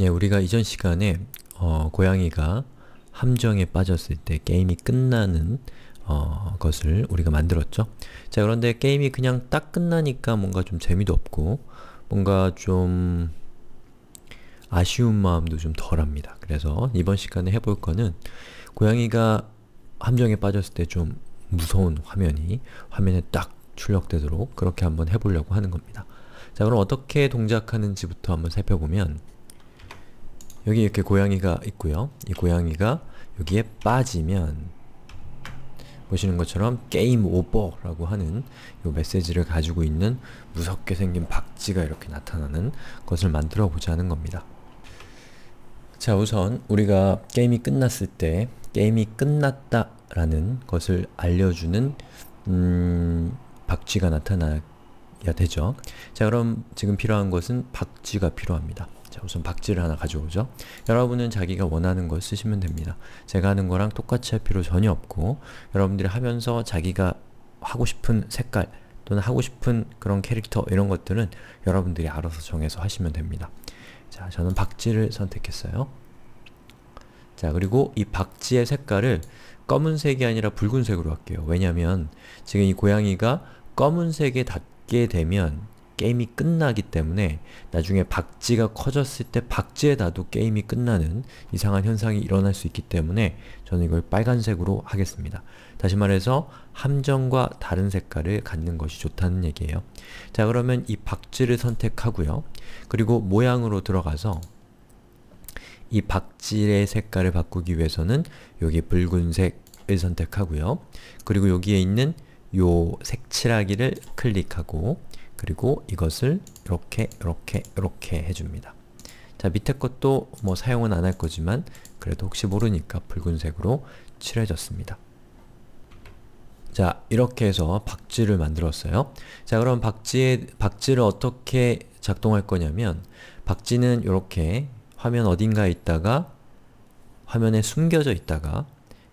예, 우리가 이전 시간에 어, 고양이가 함정에 빠졌을 때 게임이 끝나는 어, 것을 우리가 만들었죠. 자, 그런데 게임이 그냥 딱 끝나니까 뭔가 좀 재미도 없고 뭔가 좀 아쉬운 마음도 좀 덜합니다. 그래서 이번 시간에 해볼 거는 고양이가 함정에 빠졌을 때 좀 무서운 화면이 화면에 딱 출력되도록 그렇게 한번 해보려고 하는 겁니다. 자, 그럼 어떻게 동작하는지부터 한번 살펴보면 여기 이렇게 고양이가 있고요. 이 고양이가 여기에 빠지면 보시는 것처럼 게임 오버라고 하는 이 메시지를 가지고 있는 무섭게 생긴 박쥐가 이렇게 나타나는 것을 만들어 보자는 겁니다. 자 우선 우리가 게임이 끝났을 때 게임이 끝났다 라는 것을 알려주는 음, 박쥐가 나타나야 되죠. 자 그럼 지금 필요한 것은 박쥐가 필요합니다. 자, 우선 박지를 하나 가져오죠. 여러분은 자기가 원하는 걸 쓰시면 됩니다. 제가 하는 거랑 똑같이 할 필요 전혀 없고 여러분들이 하면서 자기가 하고 싶은 색깔 또는 하고 싶은 그런 캐릭터 이런 것들은 여러분들이 알아서 정해서 하시면 됩니다. 자, 저는 박지를 선택했어요. 자, 그리고 이 박지의 색깔을 검은색이 아니라 붉은색으로 할게요. 왜냐면 지금 이 고양이가 검은색에 닿게 되면 게임이 끝나기 때문에 나중에 박지가 커졌을 때 박지에 다도 게임이 끝나는 이상한 현상이 일어날 수 있기 때문에 저는 이걸 빨간색으로 하겠습니다. 다시 말해서 함정과 다른 색깔을 갖는 것이 좋다는 얘기예요. 자 그러면 이 박지를 선택하고요. 그리고 모양으로 들어가서 이 박질의 색깔을 바꾸기 위해서는 여기 붉은색을 선택하고요. 그리고 여기에 있는 요 색칠하기를 클릭하고 그리고 이것을 이렇게 이렇게 이렇게 해줍니다. 자 밑에 것도 뭐 사용은 안 할 거지만 그래도 혹시 모르니까 붉은색으로 칠해졌습니다. 자 이렇게 해서 박쥐를 만들었어요. 자 그럼 박쥐의, 박쥐를 어떻게 작동할 거냐면 박쥐는 이렇게 화면 어딘가에 있다가 화면에 숨겨져 있다가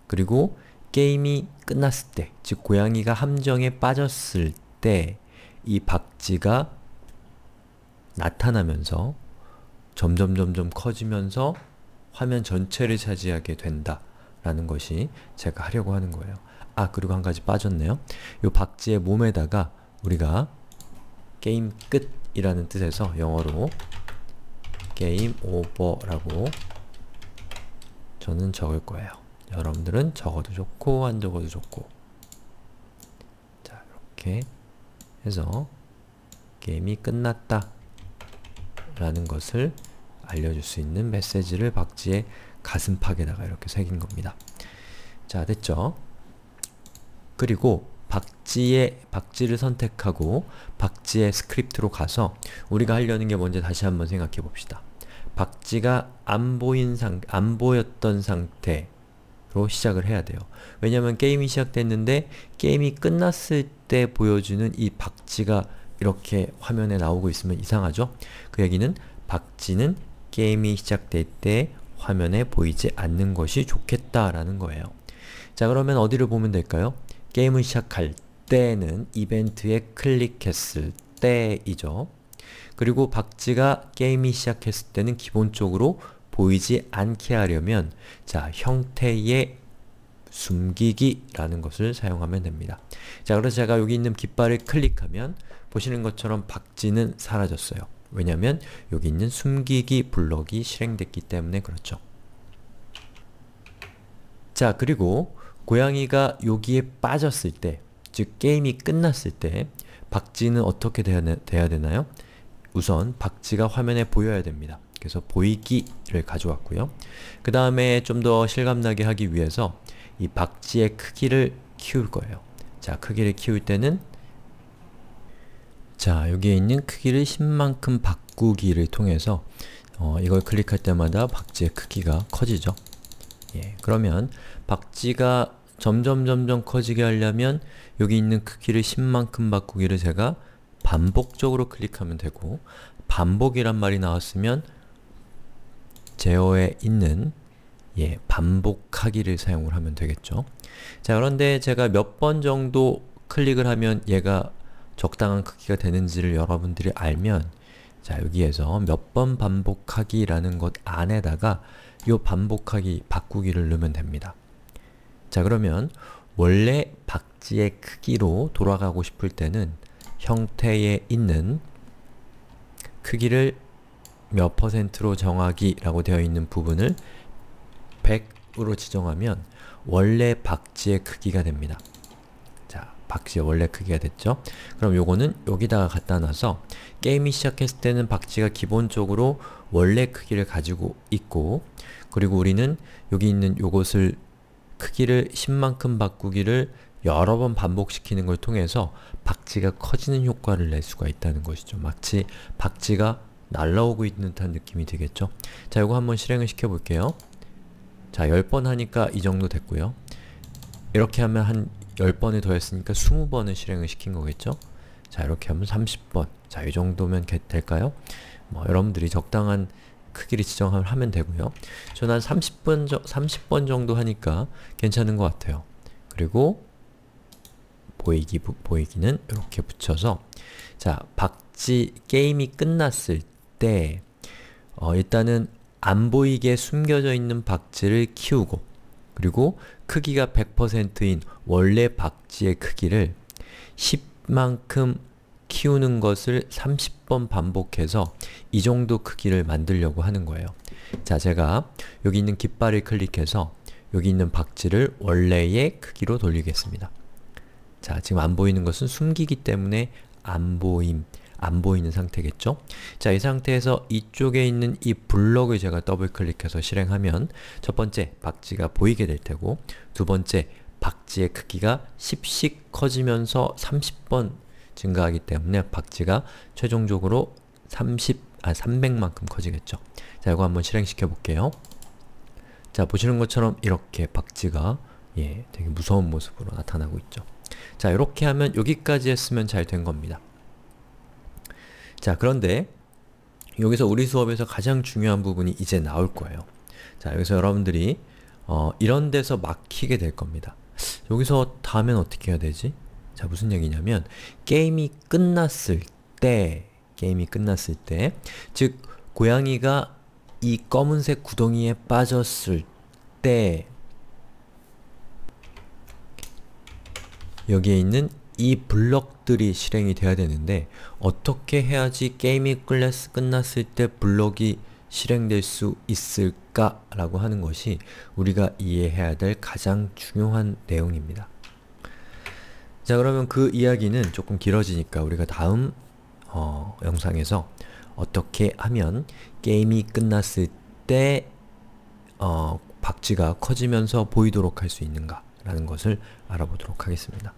그리고 게임이 끝났을 때, 즉 고양이가 함정에 빠졌을 때이 박쥐가 나타나면서 점점 점점 커지면서 화면 전체를 차지하게 된다 라는 것이 제가 하려고 하는 거예요. 아 그리고 한 가지 빠졌네요. 이 박쥐의 몸에다가 우리가 게임 끝이라는 뜻에서 영어로 게임 오버라고 저는 적을 거예요. 여러분들은 적어도 좋고 안 적어도 좋고 자 이렇게 해서 게임이 끝났다 라는 것을 알려줄 수 있는 메시지를 박쥐의 가슴팍에다가 이렇게 새긴 겁니다. 자 됐죠? 그리고 박지의 박지를 선택하고 박지의 스크립트로 가서 우리가 하려는 게 뭔지 다시 한번 생각해 봅시다. 박지가 안 보인 상, 안 보였던 상태 로 시작을 해야 돼요. 왜냐면 게임이 시작됐는데 게임이 끝났을 때 보여주는 이 박쥐가 이렇게 화면에 나오고 있으면 이상하죠? 그 얘기는 박쥐는 게임이 시작될 때 화면에 보이지 않는 것이 좋겠다라는 거예요. 자 그러면 어디를 보면 될까요? 게임을 시작할 때는 이벤트에 클릭했을 때이죠. 그리고 박쥐가 게임이 시작했을 때는 기본적으로 보이지 않게 하려면 자 형태의 숨기기라는 것을 사용하면 됩니다. 자 그래서 제가 여기 있는 깃발을 클릭하면 보시는 것처럼 박쥐는 사라졌어요. 왜냐면 여기 있는 숨기기 블럭이 실행됐기 때문에 그렇죠. 자 그리고 고양이가 여기에 빠졌을 때, 즉 게임이 끝났을 때 박쥐는 어떻게 돼야, 돼야 되나요? 우선 박쥐가 화면에 보여야 됩니다. 그래서 보이기를 가져왔고요. 그 다음에 좀 더 실감나게 하기 위해서 이 박지의 크기를 키울 거예요. 자, 크기를 키울 때는 자, 여기에 있는 크기를 10만큼 바꾸기를 통해서 어, 이걸 클릭할 때마다 박지의 크기가 커지죠. 예, 그러면 박지가 점점점점 커지게 하려면 여기 있는 크기를 10만큼 바꾸기를 제가 반복적으로 클릭하면 되고 반복이란 말이 나왔으면 제어에 있는 예, 반복하기를 사용을 하면 되겠죠. 자, 그런데 제가 몇 번 정도 클릭을 하면 얘가 적당한 크기가 되는지를 여러분들이 알면 자, 여기에서 몇 번 반복하기라는 것 안에다가 이 반복하기, 바꾸기를 넣으면 됩니다. 자, 그러면 원래 박지의 크기로 돌아가고 싶을 때는 형태에 있는 크기를 몇 퍼센트로 정하기라고 되어 있는 부분을 100으로 지정하면 원래 박지의 크기가 됩니다. 자, 박지의 원래 크기가 됐죠? 그럼 요거는 여기다가 갖다 놔서 게임이 시작했을 때는 박지가 기본적으로 원래 크기를 가지고 있고 그리고 우리는 여기 있는 요것을 크기를 10만큼 바꾸기를 여러 번 반복시키는 걸 통해서 박쥐가 커지는 효과를 낼 수가 있다는 것이죠. 마치 박쥐가 날라오고 있는 듯한 느낌이 되겠죠? 자, 이거 한번 실행을 시켜볼게요. 자, 10번 하니까 이 정도 됐고요. 이렇게 하면 한 10번을 더했으니까 20번을 실행을 시킨 거겠죠? 자, 이렇게 하면 30번. 자, 이 정도면 될까요? 뭐, 여러분들이 적당한 크기를 지정을 하면 되고요. 저는 한 30번, 저, 30번 정도 하니까 괜찮은 것 같아요. 그리고 보이기, 부, 보이기는 이렇게 붙여서 자, 박지 게임이 끝났을 때때 어, 일단은 안 보이게 숨겨져 있는 박지를 키우고 그리고 크기가 100%인 원래 박지의 크기를 10만큼 키우는 것을 30번 반복해서 이 정도 크기를 만들려고 하는 거예요. 자, 제가 여기 있는 깃발을 클릭해서 여기 있는 박지를 원래의 크기로 돌리겠습니다. 자, 지금 안 보이는 것은 숨기기 때문에 안 보임 안 보이는 상태겠죠? 자, 이 상태에서 이쪽에 있는 이 블럭을 제가 더블클릭해서 실행하면 첫 번째, 박지가 보이게 될 테고 두 번째, 박지의 크기가 10씩 커지면서 30번 증가하기 때문에 박지가 최종적으로 30, 아 300만큼 커지겠죠. 자, 이거 한번 실행시켜 볼게요. 자, 보시는 것처럼 이렇게 박지가 예, 되게 무서운 모습으로 나타나고 있죠. 자, 이렇게 하면 여기까지 했으면 잘 된 겁니다. 자, 그런데 여기서 우리 수업에서 가장 중요한 부분이 이제 나올 거예요. 자, 여기서 여러분들이 어, 이런 데서 막히게 될 겁니다. 여기서 다음엔 어떻게 해야 되지? 자, 무슨 얘기냐면 게임이 끝났을 때 게임이 끝났을 때 즉, 고양이가 이 검은색 구덩이에 빠졌을 때 여기에 있는 이 블럭들이 실행이 돼야 되는데 어떻게 해야지 게임이 클래스 끝났을 때 블럭이 실행될 수 있을까? 라고 하는 것이 우리가 이해해야 될 가장 중요한 내용입니다. 자 그러면 그 이야기는 조금 길어지니까 우리가 다음 어, 영상에서 어떻게 하면 게임이 끝났을 때 어, 박쥐가 커지면서 보이도록 할 수 있는가 라는 것을 알아보도록 하겠습니다.